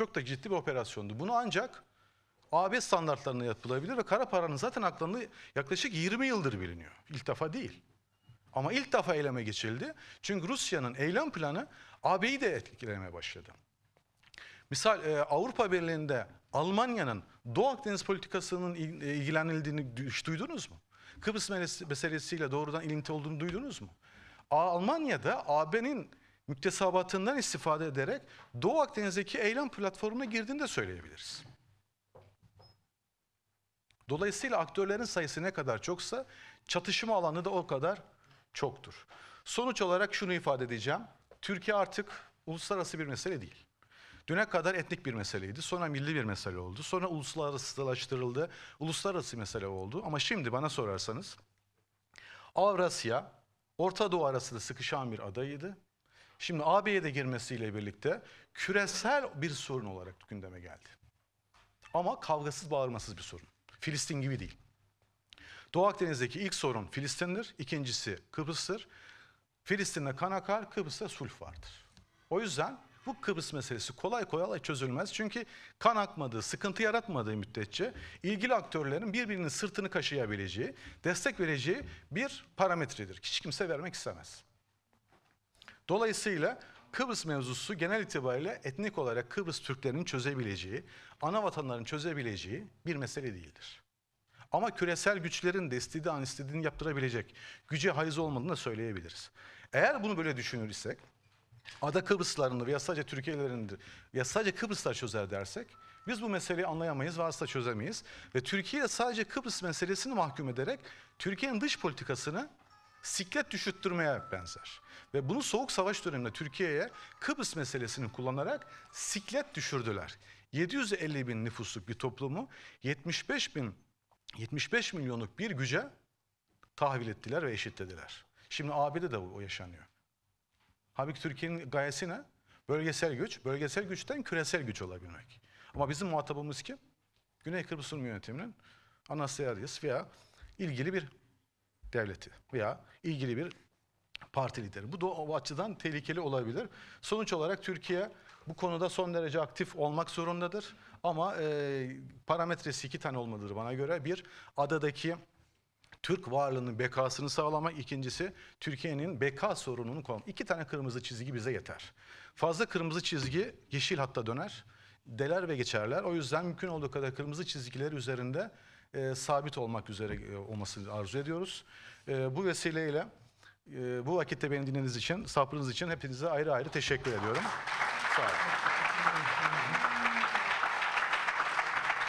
Çok da ciddi bir operasyondu. Bunu ancak AB standartlarına yapılabilir ve kara paranın zaten aklını yaklaşık 20 yıldır biliniyor. İlk defa değil. Ama ilk defa eyleme geçildi. Çünkü Rusya'nın eylem planı AB'yi de etkilemeye başladı. Misal e, Avrupa Birliği'nde Almanya'nın Doğu Akdeniz politikasının e, ilgilenildiğini duydunuz mu? Kıbrıs meselesiyle doğrudan ilinti olduğunu duydunuz mu? Almanya'da AB'nin müktesabatından istifade ederek Doğu Akdeniz'deki eylem platformuna girdiğini de söyleyebiliriz. Dolayısıyla aktörlerin sayısı ne kadar çoksa çatışma alanı da o kadar çoktur. Sonuç olarak şunu ifade edeceğim. Türkiye artık uluslararası bir mesele değil. Düne kadar etnik bir meseleydi, sonra milli bir mesele oldu, sonra uluslararasılaştırıldı, uluslararası mesele oldu. Ama şimdi bana sorarsanız Avrasya, Orta Doğu arasında sıkışan bir adaydı. Şimdi AB'ye de girmesiyle birlikte küresel bir sorun olarak gündeme geldi. Ama kavgasız bağırmasız bir sorun. Filistin gibi değil. Doğu Akdeniz'deki ilk sorun Filistin'dir, ikincisi Kıbrıs'tır. Filistin'de kan akar, Kıbrıs'ta sulh vardır. O yüzden bu Kıbrıs meselesi kolay kolay çözülmez. Çünkü kan akmadığı, sıkıntı yaratmadığı müddetçe ilgili aktörlerin birbirinin sırtını kaşıyabileceği, destek vereceği bir parametredir. Hiç kimse vermek istemez. Dolayısıyla Kıbrıs mevzusu genel itibariyle etnik olarak Kıbrıs Türklerinin çözebileceği, ana vatanların çözebileceği bir mesele değildir. Ama küresel güçlerin de istediği an istediğini yaptırabilecek güce hayız olmadığını da söyleyebiliriz. Eğer bunu böyle düşünürsek Ada Kıbrıslarını veya sadece Türkiye'lerini veya sadece Kıbrıslar çözer dersek biz bu meseleyi anlayamayız ve çözemeyiz. Ve Türkiye sadece Kıbrıs meselesini mahkum ederek Türkiye'nin dış politikasını siklet düşüttürmeye benzer. Ve bunu Soğuk Savaş döneminde Türkiye'ye Kıbrıs meselesini kullanarak siklet düşürdüler. 750 bin nüfusluk bir toplumu 75 bin 75 milyonluk bir güce tahvil ettiler ve eşitlediler. Şimdi AB'de de o yaşanıyor. Halbuki Türkiye'nin gayesi ne? Bölgesel güç, bölgesel güçten küresel güç olabilmek. Ama bizim muhatabımız kim? Güney Kırmızı yönetiminin Anastasiadis veya ilgili bir devleti veya ilgili bir parti lideri. Bu da o açıdan tehlikeli olabilir. Sonuç olarak Türkiye bu konuda son derece aktif olmak zorundadır. Ama e, parametresi iki tane olmalıdır bana göre. Bir, adadaki Türk varlığının bekasını sağlamak. ikincisi Türkiye'nin beka sorununu koymak. İki tane kırmızı çizgi bize yeter. Fazla kırmızı çizgi yeşil hatta döner. Deler ve geçerler. O yüzden mümkün olduğu kadar kırmızı çizgiler üzerinde e, sabit olmak üzere e, olmasını arzu ediyoruz. E, bu vesileyle e, bu vakitte beni dinlediğiniz için, sabrınız için hepinize ayrı ayrı teşekkür ediyorum. Sağ olun.